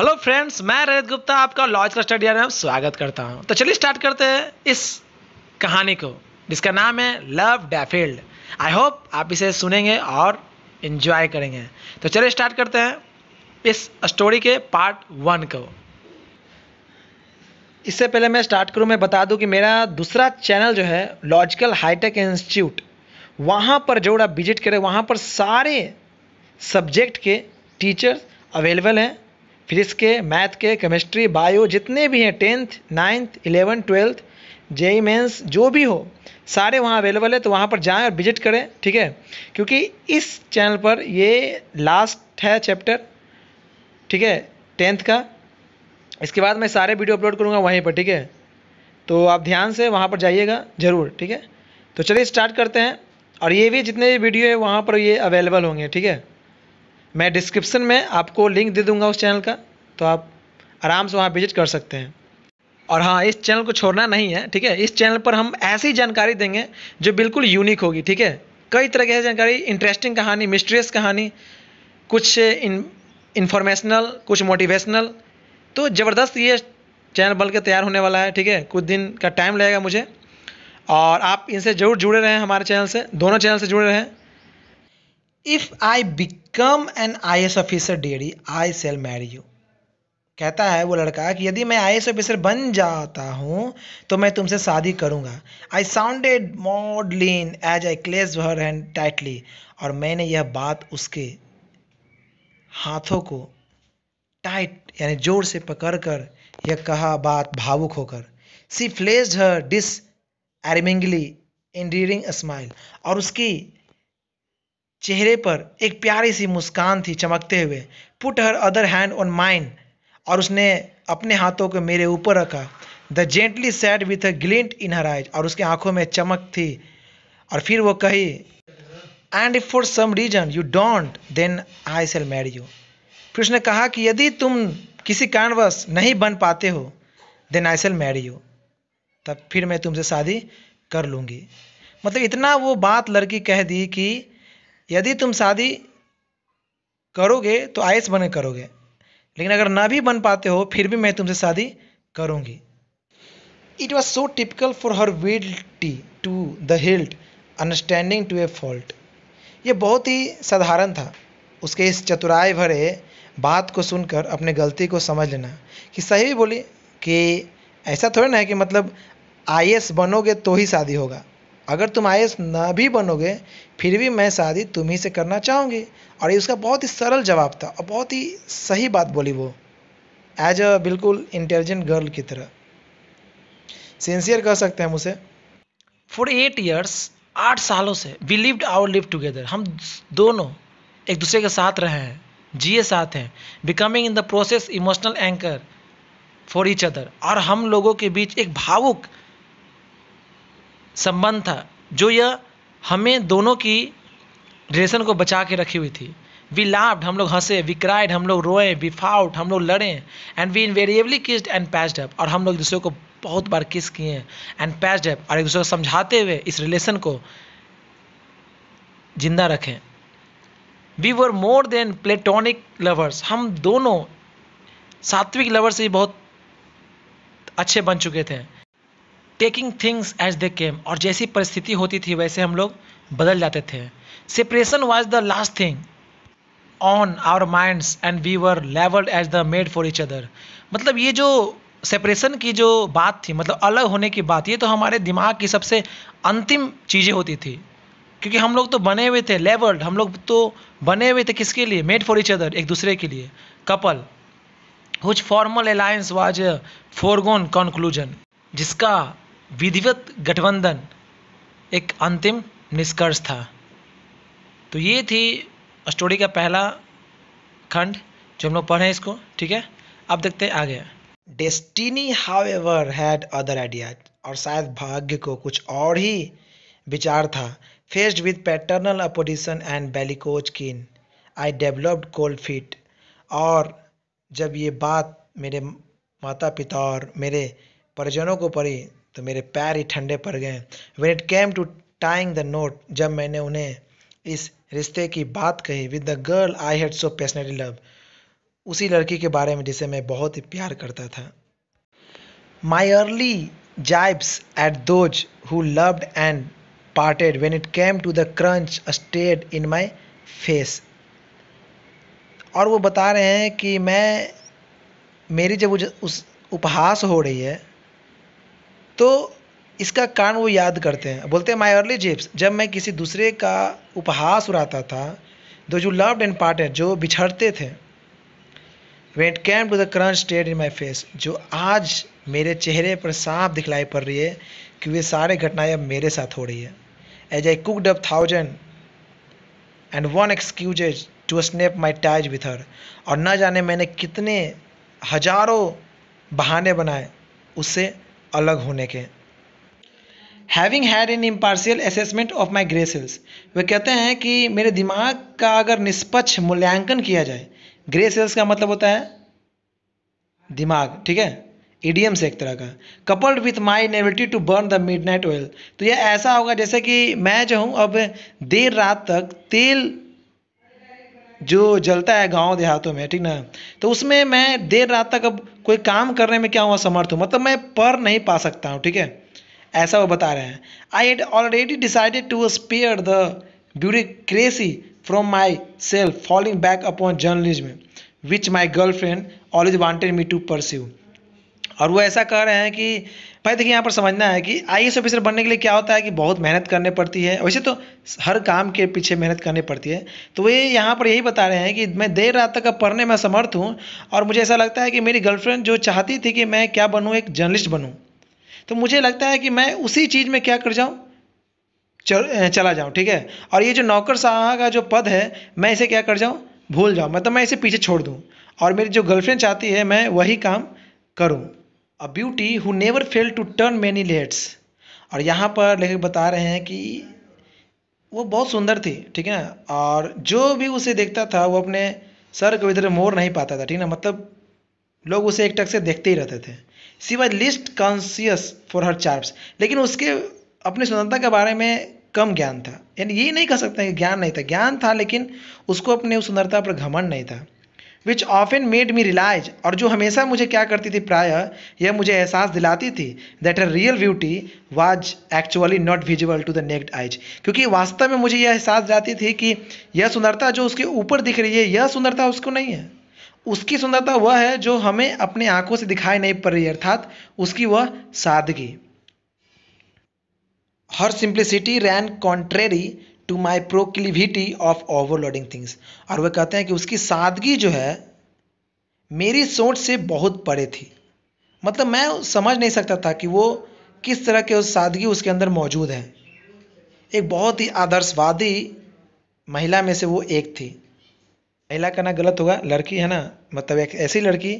Hello friends मैं रजत गुप्ता आपका laws का स्टडियर में स्वागत करता हूं तो चलिए स्टार्ट करते हैं इस कहानी को जिसका नाम है लव डैफील्ड आई होप आप इसे सुनेंगे और इन्जॉय करेंगे तो चलिए स्टार्ट करते हैं इस स्टोरी के पार्ट वन को इससे पहले मैं स्टार्ट करूँ मैं बता दूँ कि मेरा दूसरा चैनल जो है लॉजिकल हाईटेक इंस्टीट्यूट वहाँ पर जोड़ा विजिट करें वहाँ पर सारे सब्जेक्ट के टीचर्स अवेलेबल हैं फिजिक्स के मैथ के केमिस्ट्री बायो जितने भी हैं tenth ninth eleven twelfth JEE mains जो भी हो सारे वहाँ अवेलेबल है तो वहाँ पर जाएँ और विजिट करें ठीक है क्योंकि इस चैनल पर ये लास्ट है चैप्टर ठीक है टेंथ का इसके बाद मैं सारे वीडियो अपलोड करूँगा वहीं पर ठीक है तो आप ध्यान से वहाँ पर जाइएगा ज़रूर ठीक है तो चलिए स्टार्ट करते हैं और ये भी जितने भी वीडियो है वहाँ पर ये अवेलेबल होंगे ठीक है मैं डिस्क्रिप्शन में आपको लिंक दे दूंगा उस चैनल का तो आप आराम से वहाँ विजिट कर सकते हैं और हाँ इस चैनल को छोड़ना नहीं है ठीक है इस चैनल पर हम ऐसी जानकारी देंगे जो बिल्कुल यूनिक होगी ठीक है कई तरह की जानकारी इंटरेस्टिंग कहानी मिस्ट्रियस कहानी कुछ इन्फॉर्मेशनल कुछ मोटिवेशनल तो ज़बरदस्त ये चैनल बन के तैयार होने वाला है ठीक है कुछ दिन का टाइम लगेगा मुझे और आप इनसे ज़रूर जुड़े रहें हमारे चैनल से दोनों चैनल से जुड़े रहें if I become an I S officer daddy I shall marry you कहता है वो लड़का कि यदि मैं आई एस ऑफिसर बन जाता हूँ तो मैं तुमसे शादी करूँगा I sounded maudlin as I clasped her hand tightly और मैंने यह बात उसके हाथों को टाइट यानी जोर से पकड़ कर यह कहा बात भावुक होकर she flashed her disarmingly endearing smile और उसकी चेहरे पर एक प्यारी सी मुस्कान थी चमकते हुए put her other hand on mine और उसने अपने हाथों को मेरे ऊपर रखा the gently said with a glint in her eyes और उसके आंखों में चमक थी और फिर वो कही and if for some reason you don't then I shall marry you फिर उसने कहा कि यदि तुम किसी कारणवश नहीं बन पाते हो then I shall marry you तब फिर मैं तुमसे शादी कर लूँगी मतलब इतना वो बात लड़की कह दी कि यदि तुम शादी करोगे तो आयस बने करोगे लेकिन अगर ना भी बन पाते हो फिर भी मैं तुमसे शादी करूँगी it was so typical for her loyalty to the hilt understanding to a fault ये बहुत ही साधारण था उसके इस चतुराई भरे बात को सुनकर अपने गलती को समझ लेना कि सही भी बोली कि ऐसा थोड़ा ना है कि मतलब आई बनोगे तो ही शादी होगा अगर तुम आई ना भी बनोगे फिर भी मैं शादी तुम्ही से करना चाहूँगी और ये उसका बहुत ही सरल जवाब था और बहुत ही सही बात बोली वो एज अ बिल्कुल इंटेलिजेंट गर्ल की तरह सिंसियर कह सकते हैं हम उसे फॉर एट ईयर्स आठ सालों से we lived our live together हम दोनों एक दूसरे के साथ रहे हैं जिए साथ हैं becoming in the process emotional anchor for each other और हम लोगों के बीच एक भावुक संबंध था जो यह हमें दोनों की रिलेशन को बचा के रखी हुई थी वी लाफ्ड हम लोग हंसे वी क्राइड हम लोग रोए वी फाउट हम लोग लड़े and we invariably kissed and patched up और हम लोग दूसरे को बहुत बार किस किए एंड पैस्ड अप और एक दूसरे को समझाते हुए इस रिलेशन को जिंदा रखें we were more than platonic lovers हम दोनों सात्विक लवर्स से बहुत अच्छे बन चुके थे taking things as they came और जैसी परिस्थिति होती थी वैसे हम लोग बदल जाते थे separation was the last thing on our minds and we were labelled as the made for each other मतलब ये जो सेपरेशन की जो बात थी मतलब अलग होने की बात ये तो हमारे दिमाग की सबसे अंतिम चीज़ें होती थी क्योंकि हम लोग तो बने हुए थे लेवल्ड हम लोग तो बने हुए थे किसके लिए मेड फॉर इच अदर एक दूसरे के लिए couple whose formal alliance was foregone conclusion जिसका विधिवत गठबंधन एक अंतिम निष्कर्ष था तो ये थी स्टोरी का पहला खंड जो हम लोग पढ़े इसको ठीक है अब देखते हैं आगे destiny however had other ideas और शायद भाग्य को कुछ और ही विचार था faced with paternal opposition and बेलिकोच किन आई डेवलप्ड कोल्ड फिट और जब ये बात मेरे माता पिता और मेरे परिजनों को पड़ी तो मेरे पैर ही ठंडे पड़ गए when it came to tying the knot जब मैंने उन्हें इस रिश्ते की बात कही with the girl I had so personally love उसी लड़की के बारे में जिसे मैं बहुत ही प्यार करता था my early jibes at those who loved and parted when it came to the crunch stared in my face और वो बता रहे हैं कि मैं मेरी जब उस उपहास हो रही है तो इसका कारण वो याद करते हैं बोलते हैं माई अर्ली जिप्स जब मैं किसी दूसरे का उपहास उड़ाता था दो जो लव्ड एंड पार्टनर जो बिछड़ते थे went came to the current state in my face जो आज मेरे चेहरे पर साफ दिखलाई पड़ रही है कि वे सारे घटनाएं अब मेरे साथ हो रही है as I cooked up thousand and one excuse to snap my ties with her और न जाने मैंने कितने हजारों बहाने बनाए उससे अलग होने के having had in impartial assessment of my grey cells वे कहते हैं कि मेरे दिमाग का अगर निष्पक्ष मूल्यांकन किया जाए ग्रे सेल्स का मतलब होता है दिमाग ठीक है ईडीएम से एक तरह का coupled with my naivety to burn the midnight oil तो यह ऐसा होगा जैसे कि मैं जो हूँ अब देर रात तक तेल जो जलता है गांव देहातों में ठीक ना तो उसमें मैं देर रात तक अब कोई काम करने में क्या हुआ समर्थ हूँ मतलब मैं पढ़ नहीं पा सकता हूँ ठीक है ऐसा वो बता रहे हैं I had already decided to spare the bureaucracy from myself following back upon journalism which my girlfriend always wanted me to pursue और वो ऐसा कह रहे हैं कि भाई देखिए यहाँ पर समझना है कि आई ऑफिसर बनने के लिए क्या होता है कि बहुत मेहनत करने पड़ती है वैसे तो हर काम के पीछे मेहनत करनी पड़ती है तो वे यहाँ पर यही बता रहे हैं कि मैं देर रात तक पढ़ने में समर्थ हूँ और मुझे ऐसा लगता है कि मेरी गर्लफ्रेंड जो चाहती थी कि मैं क्या बनूँ एक जर्नलिस्ट बनूँ तो मुझे लगता है कि मैं उसी चीज़ में क्या कर जाऊँ चल, चला जाऊँ ठीक है और ये जो नौकर साह का जो पद है मैं इसे क्या कर जाऊँ भूल जाऊँ मतलब मैं इसे पीछे छोड़ दूँ और मेरी जो गर्लफ्रेंड चाहती है मैं वही काम करूँ a beauty who never fail to turn many lets और यहाँ पर लेखक बता रहे हैं कि वो बहुत सुंदर थी ठीक है और जो भी उसे देखता था वो अपने सर को इधर मोर नहीं पाता था ठीक ना मतलब लोग उसे एक टक से देखते ही रहते थे she was least conscious for her charms लेकिन उसके अपनी सुंदरता के बारे में कम ज्ञान था यानी ये नहीं कह सकते कि ज्ञान नहीं था ज्ञान था लेकिन उसको अपने उस सुंदरता पर घमंड नहीं था which often made me realise और जो हमेशा मुझे क्या करती थी प्राय यह मुझे एहसास दिलाती थी that a real beauty was actually not visible to the naked eyes क्योंकि वास्तव में मुझे यह एहसास दिलाती थी कि यह सुंदरता जो उसके ऊपर दिख रही है यह सुंदरता उसको नहीं है उसकी सुंदरता वह है जो हमें अपने आंखों से दिखाई नहीं पड़ रही अर्थात उसकी वह सादगी her simplicity ran contrary to my proclivity of overloading things और वह कहते हैं कि उसकी सादगी जो है मेरी सोच से बहुत परे थी मतलब मैं समझ नहीं सकता था कि वो किस तरह के उस सादगी उसके अंदर मौजूद है एक बहुत ही आदर्शवादी महिला में से वो एक थी महिला कहना गलत होगा लड़की है ना मतलब एक ऐसी लड़की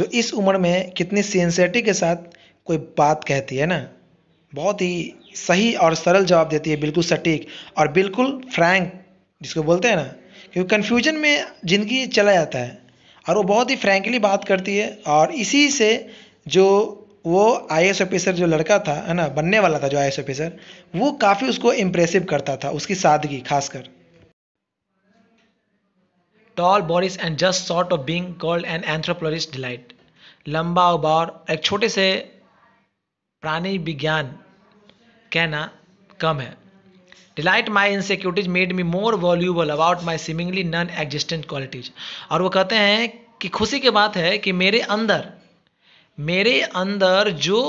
जो इस उम्र में कितनी सेंसेटी के साथ कोई बात कहती है ना बहुत ही सही और सरल जवाब देती है बिल्कुल सटीक और बिल्कुल फ्रैंक जिसको बोलते हैं ना क्योंकि कन्फ्यूजन में ज़िंदगी चला जाता है और वो बहुत ही फ्रैंकली बात करती है और इसी से जो वो आई ऑफिसर जो लड़का था है ना बनने वाला था जो आई ऑफिसर वो काफ़ी उसको इम्प्रेसिव करता था उसकी सादगी खासकर tall bodies and just sort of being called an anthropologist delight लंबा उबार एक छोटे से प्राणी विज्ञान कहना कम है delight my insecurities made me more voluble about my seemingly non existent qualities और वो कहते हैं कि खुशी की बात है कि मेरे अंदर मेरे अंदर जो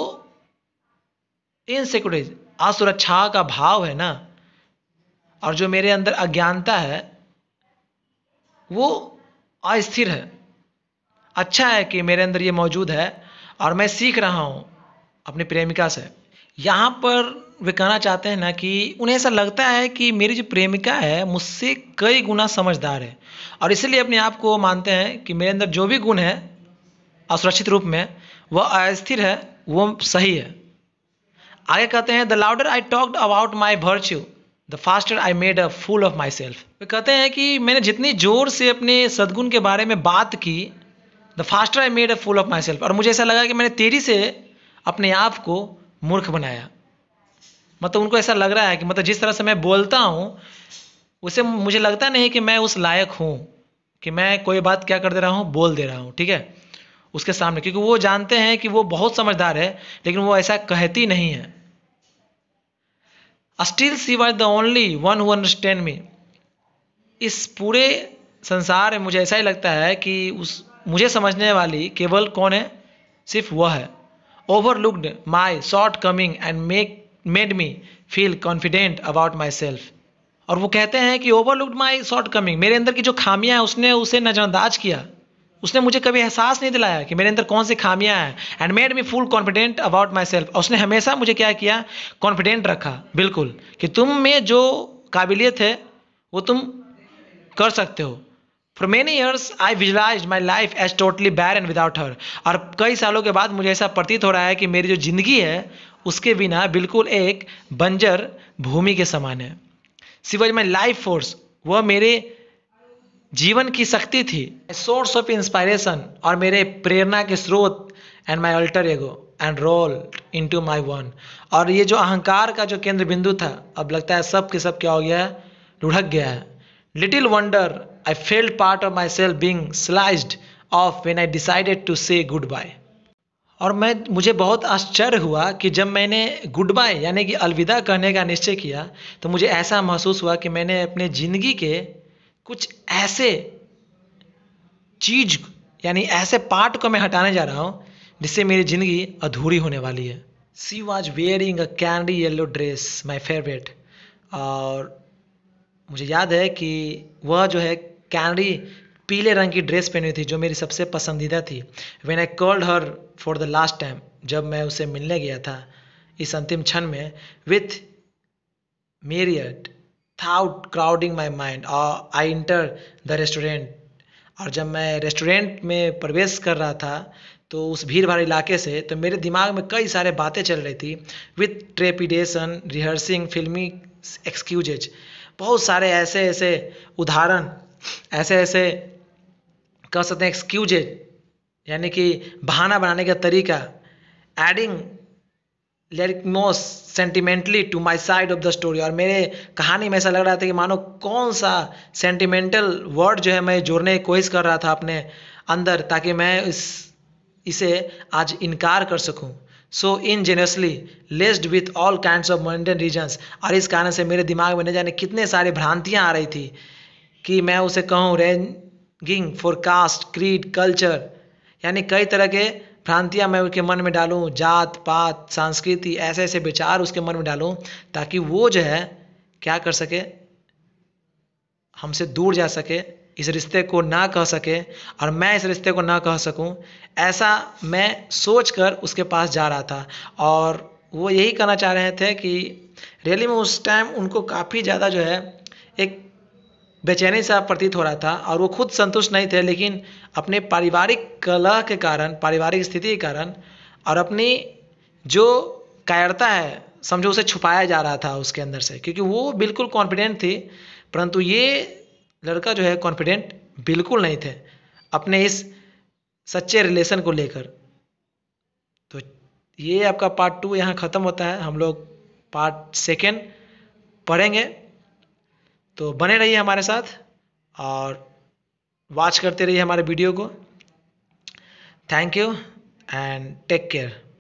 इनसिक्योरिटीज असुरक्षा का भाव है ना और जो मेरे अंदर अज्ञानता है वो अस्थिर है अच्छा है कि मेरे अंदर ये मौजूद है और मैं सीख रहा हूँ अपनी प्रेमिका से यहाँ पर वे कहना चाहते हैं ना कि उन्हें ऐसा लगता है कि मेरी जो प्रेमिका है मुझसे कई गुना समझदार है और इसलिए अपने आप को मानते हैं कि मेरे अंदर जो भी गुण है असुरक्षित रूप में वह अस्थिर है वो सही है आगे कहते हैं the louder I talked about my virtue the faster I made a fool of myself वे कहते हैं कि मैंने जितनी जोर से अपने सदगुण के बारे में बात की the faster I made a fool of myself और मुझे ऐसा लगा कि मैंने तेरी से अपने आप को मूर्ख बनाया मतलब उनको ऐसा लग रहा है कि मतलब जिस तरह से मैं बोलता हूँ उसे मुझे लगता नहीं कि मैं उस लायक हूँ कि मैं कोई बात क्या कर दे रहा हूँ बोल दे रहा हूँ ठीक है उसके सामने क्योंकि वो जानते हैं कि वो बहुत समझदार है लेकिन वो ऐसा कहती नहीं है still she was the only one who understand me इस पूरे संसार में मुझे ऐसा ही लगता है कि उस मुझे समझने वाली केवल कौन है सिर्फ वह है overlooked my shortcoming and make made me feel confident about myself और वो कहते हैं कि ओवरलुक्ड माई शॉर्ट कमिंग मेरे अंदर की जो खामियां हैं उसने उसे नज़रअंदाज किया उसने मुझे कभी एहसास नहीं दिलाया कि मेरे अंदर कौन सी खामियां हैं and made me full confident about myself उसने हमेशा मुझे क्या किया कॉन्फिडेंट रखा बिल्कुल कि तुम में जो काबिलियत है वो तुम कर सकते हो for many years I visualise my life as totally bare and without her और कई सालों के बाद मुझे ऐसा प्रतीत हो रहा है कि मेरी जो ज़िंदगी है उसके बिना बिल्कुल एक बंजर भूमि के समान है she was my life force वह मेरे जीवन की शक्ति थी सोर्स ऑफ इंस्पायरेशन और मेरे प्रेरणा के स्रोत and my alter ego and role into my one और ये जो अहंकार का जो केंद्र बिंदु था अब लगता है सब के सब क्या हो गया है लुढ़क गया है little wonder I felt part of myself being sliced off when I decided to say goodbye. और मैं मुझे बहुत आश्चर्य हुआ कि जब मैंने गुड बाय यानी कि अलविदा करने का निश्चय किया तो मुझे ऐसा महसूस हुआ कि मैंने अपने ज़िंदगी के कुछ ऐसे चीज यानी ऐसे पार्ट को मैं हटाने जा रहा हूँ जिससे मेरी ज़िंदगी अधूरी होने वाली है she was wearing a candy yellow dress my favourite और मुझे याद है कि वह जो है कैनरी पीले रंग की ड्रेस पहनी थी जो मेरी सबसे पसंदीदा थी when I called her for the last time जब मैं उसे मिलने गया था इस अंतिम क्षण में with myriad thought crowding my mind और आई इंटर द रेस्टोरेंट और जब मैं रेस्टोरेंट में प्रवेश कर रहा था तो उस भीड़ भाड़ इलाके से तो मेरे दिमाग में कई सारे बातें चल रही थी with trepidation rehearsing filmy excuses बहुत सारे ऐसे ऐसे उदाहरण ऐसे ऐसे कह सकते हैं एक्सक्यूजेड यानी कि बहाना बनाने का तरीका adding lyric most sentimentally to my side of the story और मेरे कहानी में ऐसा लग रहा था कि मानो कौन सा सेंटिमेंटल वर्ड जो है मैं जोड़ने की कोशिश कर रहा था अपने अंदर ताकि मैं इस इसे आज इनकार कर सकूं so ingeniously laced with all kind of mountain reasons और इस कारण से मेरे दिमाग में न जाने कितने सारी भ्रांतियाँ आ रही थी कि मैं उसे कहूँ रैंगिंग फोरकास्ट क्रीड कल्चर यानी कई तरह के भ्रांतियाँ मैं उसके मन में डालूँ जात पात संस्कृति ऐसे ऐसे विचार उसके मन में डालूँ ताकि वो जो है क्या कर सके हमसे दूर जा सके इस रिश्ते को ना कह सके और मैं इस रिश्ते को ना कह सकूं ऐसा मैं सोच कर उसके पास जा रहा था और वो यही कहना चाह रहे थे कि रियली में उस टाइम उनको काफ़ी ज़्यादा जो है एक बेचैनी सा प्रतीत हो रहा था और वो खुद संतुष्ट नहीं थे लेकिन अपने पारिवारिक कलह के कारण पारिवारिक स्थिति के कारण और अपनी जो कायरता है समझो उसे छुपाया जा रहा था उसके अंदर से क्योंकि वो बिल्कुल कॉन्फिडेंट थी परंतु ये लड़का जो है कॉन्फिडेंट बिल्कुल नहीं थे अपने इस सच्चे रिलेशन को लेकर तो ये आपका पार्ट टू यहाँ ख़त्म होता है हम लोग पार्ट सेकेंड पढ़ेंगे तो बने रहिए हमारे साथ और वॉच करते रहिए हमारे वीडियो को thank you and take care